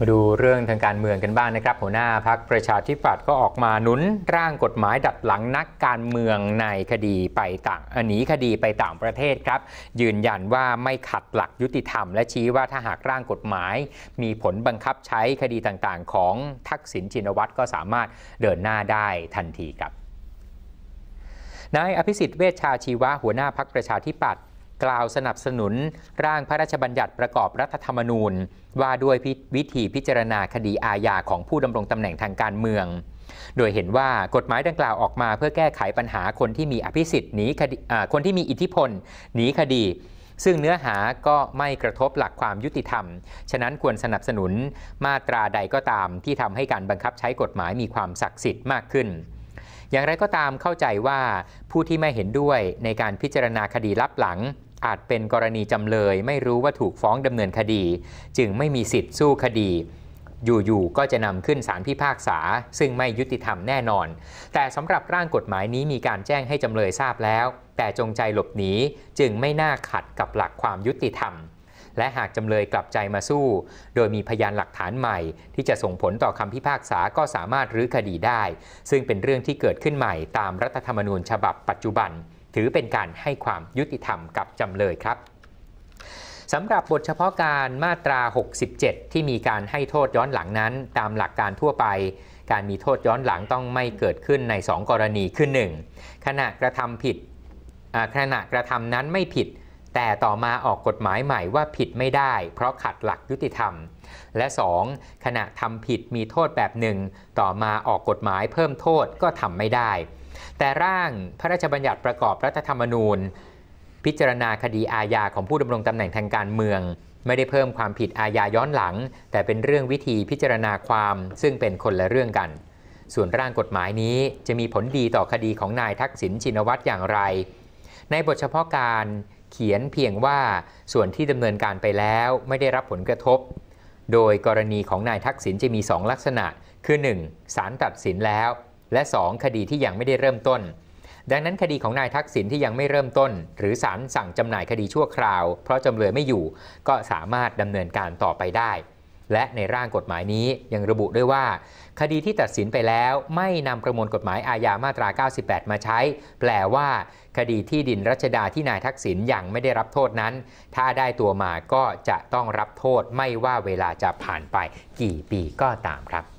มาดูเรื่องทางการเมืองกันบ้างนะครับ หัวหน้าพักประชาธิปัตย์ก็ออกมาหนุนร่างกฎหมายดัดหลังนักการเมืองในคดีไปต่างหนีคดีไปต่างประเทศครับ ยืนยันว่าไม่ขัดหลักยุติธรรม และชี้ว่าถ้าหากร่างกฎหมาย มีผลบังคับใช้คดีต่างๆ ของทักษิณชินวัตรก็สามารถเดินหน้าได้ทันทีครับนายอภิสิทธิ์ เวชชาชีวะหัวหน้าพักประชาธิปัตย์กล่าวสนับสนุนร่างพระราชบัญญัติประกอบรัฐธรรมนูญ ว่าด้วยวิธีพิจารณาคดีอาญาของผู้ดำรงตำแหน่งทางการเมือง โดยเห็นว่ากฎหมายดังกล่าวออกมาเพื่อแก้ไขปัญหาคนที่มีอภิสิทธิ์หนีคดีคนที่มีอิทธิพลหนีคดี ซึ่งเนื้อหาก็ไม่กระทบหลักความยุติธรรม ฉะนั้นควรสนับสนุนมาตราใดก็ตาม ที่ทำให้การบังคับใช้กฎหมายมีความศักดิ์สิทธิ์มากขึ้น อย่างไรก็ตามเข้าใจว่าผู้ที่ไม่เห็นด้วยในการพิจารณาคดีลับหลังอาจเป็นกรณีจำเลยไม่รู้ว่าถูกฟ้องดำเนินคดี จึงไม่มีสิทธิ์สู้คดี อยู่ๆก็จะนำขึ้นศาลพิพากษา ซึ่งไม่ยุติธรรมแน่นอน แต่สำหรับร่างกฎหมายนี้มีการแจ้งให้จำเลยทราบแล้ว แต่จงใจหลบหนีจึงไม่น่าขัดกับหลักความยุติธรรม และหากจำเลยกลับใจมาสู้ โดยมีพยานหลักฐานใหม่ ที่จะส่งผลต่อคำพิพากษาก็สามารถรื้อคดีได้ ซึ่งเป็นเรื่องที่เกิดขึ้นใหม่ตามรัฐธรรมนูญ ฉบับปัจจุบันถือเป็นการให้ความยุติธรรมกับจำเลยครับ สำหรับบทเฉพาะการมาตรา 67 ที่มีการให้โทษย้อนหลังนั้น ตามหลักการทั่วไป การมีโทษย้อนหลังต้องไม่เกิดขึ้นใน 2 กรณี คือ 1. ขณะกระทำผิดขณะกระทำนั้นไม่ผิด แต่ต่อมาออกกฎหมายใหม่ว่าผิดไม่ได้ เพราะขัดหลักยุติธรรม และ 2. ขณะทำผิดมีโทษแบบหนึ่ง ต่อมาออกกฎหมายเพิ่มโทษก็ทำไม่ได้แต่ร่างพระราชบัญญัติประกอบรัฐธรรมนูญ พิจารณาคดีอาญาของผู้ดำรงตำแหน่งทางการเมือง ไม่ได้เพิ่มความผิดอาญาย้อนหลัง แต่เป็นเรื่องวิธีพิจารณาความซึ่งเป็นคนละเรื่องกัน ส่วนร่างกฎหมายนี้ จะมีผลดีต่อคดีของนายทักษิณชินวัตรอย่างไร ในบทเฉพาะการ เขียนเพียงว่าส่วนที่ดำเนินการไปแล้วไม่ได้รับผลกระทบ โดยกรณีของนายทักษิณจะมี2ลักษณะคือ 1. ศาลตัดสินแล้วและ 2 คดีที่ยังไม่ได้เริ่มต้น ดังนั้นคดีของนายทักษิณที่ยังไม่เริ่มต้น หรือศาลสั่งจำหน่ายคดีชั่วคราว เพราะจำเลยไม่อยู่ ก็สามารถดำเนินการต่อไปได้ และในร่างกฎหมายนี้ยังระบุด้วยว่า คดีที่ตัดสินไปแล้ว ไม่นำประมวลกฎหมายอาญามาตรา 98 มาใช้ แปลว่าคดีที่ดินรัชดาที่นายทักษิณยังไม่ได้รับโทษนั้น ถ้าได้ตัวมาก็จะต้องรับโทษไม่ว่าเวลาจะผ่านไปกี่ปีก็ตามครับ